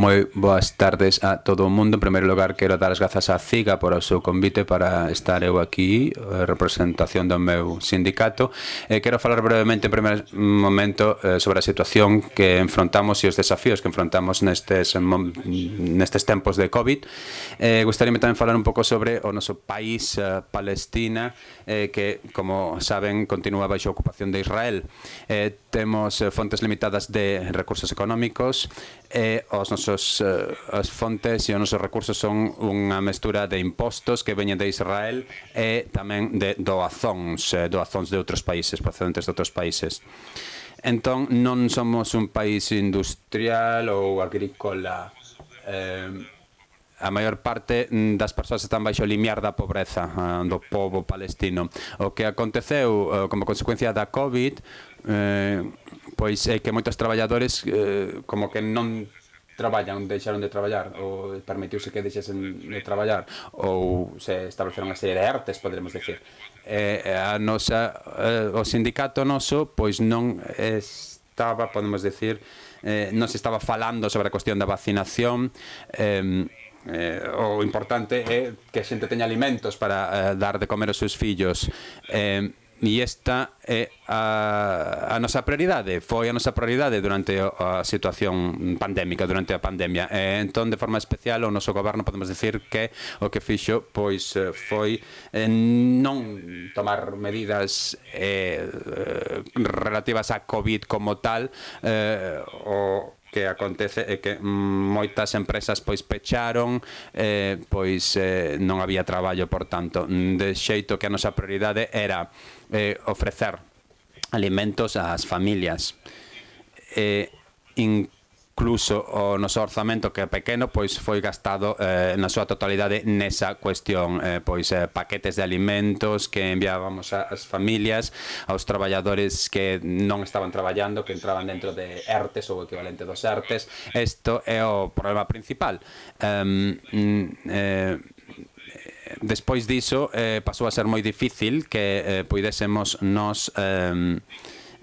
Moi boas tardes a todo o mundo. En primeiro lugar, quero dar as grazas a CIGA por o seu convite para estar eu aquí, eh, representación do meu sindicato. E eh, quero falar brevemente en primeiro momento eh, sobre a situación que enfrontamos e os desafíos que enfrontamos nestes nestes tempos de COVID. Eh, gostaríame tamén falar un pouco sobre o noso país, eh, Palestina, eh, que, como saben, continúa baixo a ocupación de Israel. Eh, temos fontes limitadas de recursos económicos, e os nosos eh, as fontes e os nosos recursos son unha mestura de impostos que veñen de Israel e tamén de doazóns, eh, doazóns de outros países, procedentes de outros países. Entón, non somos un país industrial ou agrícola. Eh, a maior parte das persoas están baixo o limiar da pobreza eh, do povo palestino. O que aconteceu como consecuencia da COVID eh, pois é que moitos traballadores eh, como que non traballan, deixaron de traballar ou permitiuse que deixasen de traballar ou se estableceron unha serie de artes, poderemos decir. Eh, a nosa, eh, o sindicato noso pois non estaba, podemos decir, eh, non se estaba falando sobre a cuestión da vacinación eh, eh, o importante é que a xente teña alimentos para eh, dar de comer aos seus fillos eh, e esta é a, a nosa prioridade foi a nosa prioridade durante a situación pandémica durante a pandemia e entón de forma especial o noso goberno podemos decir que o que fixo pois eh, foi eh, non tomar medidas eh, eh, relativas a COVID como tal eh, o que acontece é que mm, moitas empresas pois pecharon, eh, pois eh, non había traballo, por tanto, de xeito que a nosa prioridade era eh, ofrecer alimentos ás familias. Eh, incluso incluso o noso orzamento que é pequeno pois foi gastado eh, na súa totalidade nesa cuestión eh, pois eh, paquetes de alimentos que enviábamos ás familias aos traballadores que non estaban traballando que entraban dentro de ERTES ou equivalente dos ERTES isto é o problema principal um, eh, despois diso eh, pasou a ser moi difícil que eh, puidésemos nos eh,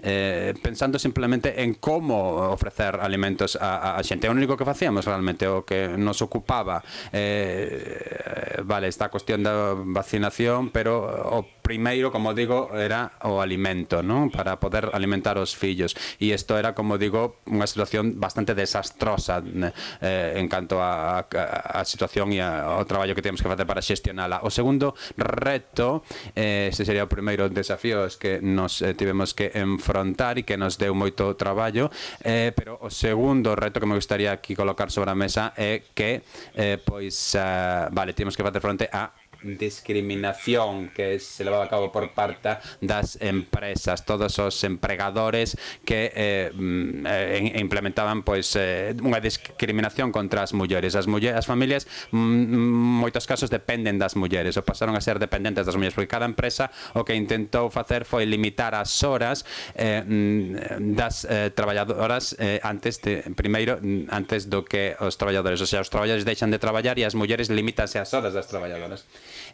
eh, pensando simplemente en como ofrecer alimentos a, a, a xente. o único que facíamos realmente, o que nos ocupaba. Eh, vale, esta cuestión da vacinación, pero o primeiro, como digo, era o alimento, non? Para poder alimentar os fillos. E isto era, como digo, unha situación bastante desastrosa eh, en canto a, a, a situación e a, ao traballo que temos que facer para xestionala. O segundo reto, eh, ese sería o primeiro desafío, es que nos eh, tivemos que enfrontar e que nos deu moito traballo, eh, pero o segundo reto que me gustaría aquí colocar sobre a mesa é que, eh, pois, eh, vale, temos que facer fronte a discriminación que se levaba a cabo por parte das empresas, todos os empregadores que eh, mm, eh implementaban pois eh, unha discriminación contra as mulleres. As mulleres, as familias mm, mm, moitos casos dependen das mulleres ou pasaron a ser dependentes das mulleres porque cada empresa o que intentou facer foi limitar as horas eh, das eh, traballadoras eh, antes de, primeiro antes do que os traballadores, ou sea, os traballadores deixan de traballar e as mulleres limítanse as horas das traballadoras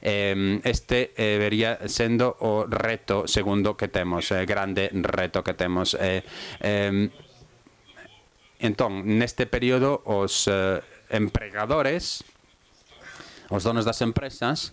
este eh, vería sendo o reto segundo que temos, eh, grande reto que temos. Eh, entón, neste período, os empregadores, os donos das empresas,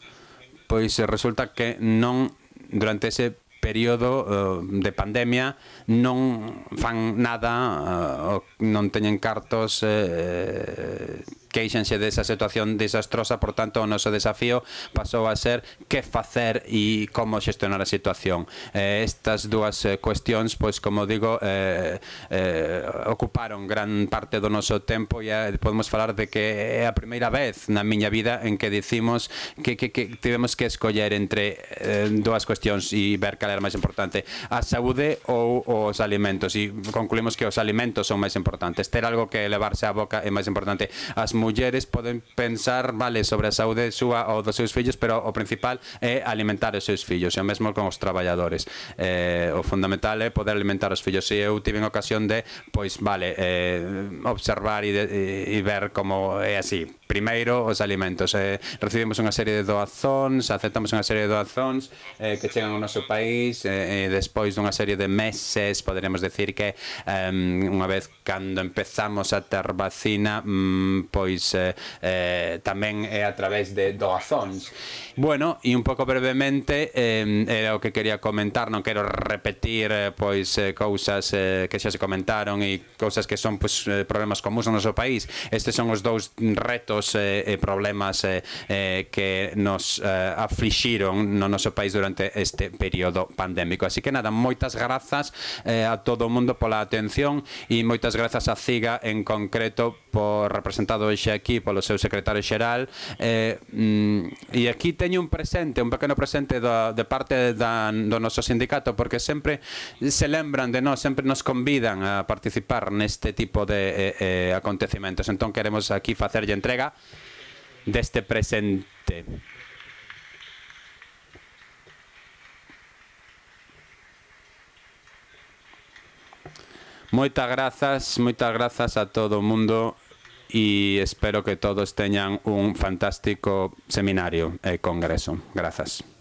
pois resulta que non durante ese período uh, de pandemia non fan nada, uh, non teñen cartos, uh, queixanse desa situación desastrosa, por tanto o noso desafío pasou a ser que facer e como xestionar a situación. Eh, estas dúas eh, cuestións, pois como digo, eh, eh, ocuparon gran parte do noso tempo e eh, podemos falar de que é a primeira vez na miña vida en que dicimos que, que, que tivemos que escoller entre eh, dúas cuestións e ver cal era máis importante, a saúde ou os alimentos. E concluimos que os alimentos son máis importantes. Ter algo que levarse á boca é máis importante. As mulleres poden pensar, vale, sobre a saúde súa ou dos seus fillos, pero o principal é alimentar os seus fillos, e o mesmo con os traballadores. Eh, o fundamental é poder alimentar os fillos. E eu tive ocasión de, pois, vale, eh, observar e, de, e ver como é así primeiro os alimentos. Eh, recibimos unha serie de doazóns, aceptamos unha serie de doazóns eh, que chegan ao noso país eh, e despois dunha serie de meses poderemos decir que eh, unha vez cando empezamos a ter vacina mm, pois eh, eh, tamén é a través de doazóns. Bueno, e un pouco brevemente eh, era o que quería comentar, non quero repetir eh, pois eh, cousas eh, que xa se comentaron e cousas que son pois, eh, problemas comuns no noso país. Estes son os dous retos moitos eh, eh, problemas eh, eh, que nos eh, aflixiron no noso país durante este período pandémico. Así que nada, moitas grazas eh, a todo o mundo pola atención e moitas grazas a CIGA en concreto por representado hoxe aquí polo seu secretario xeral eh, mm, e aquí teño un presente un pequeno presente do, de parte da, do noso sindicato porque sempre se lembran de nós sempre nos convidan a participar neste tipo de eh, eh, acontecimentos entón queremos aquí facerlle entrega deste presente Moitas grazas, moitas grazas a todo o mundo y espero que todos tengan un fantástico seminario, eh, congreso. Gracias.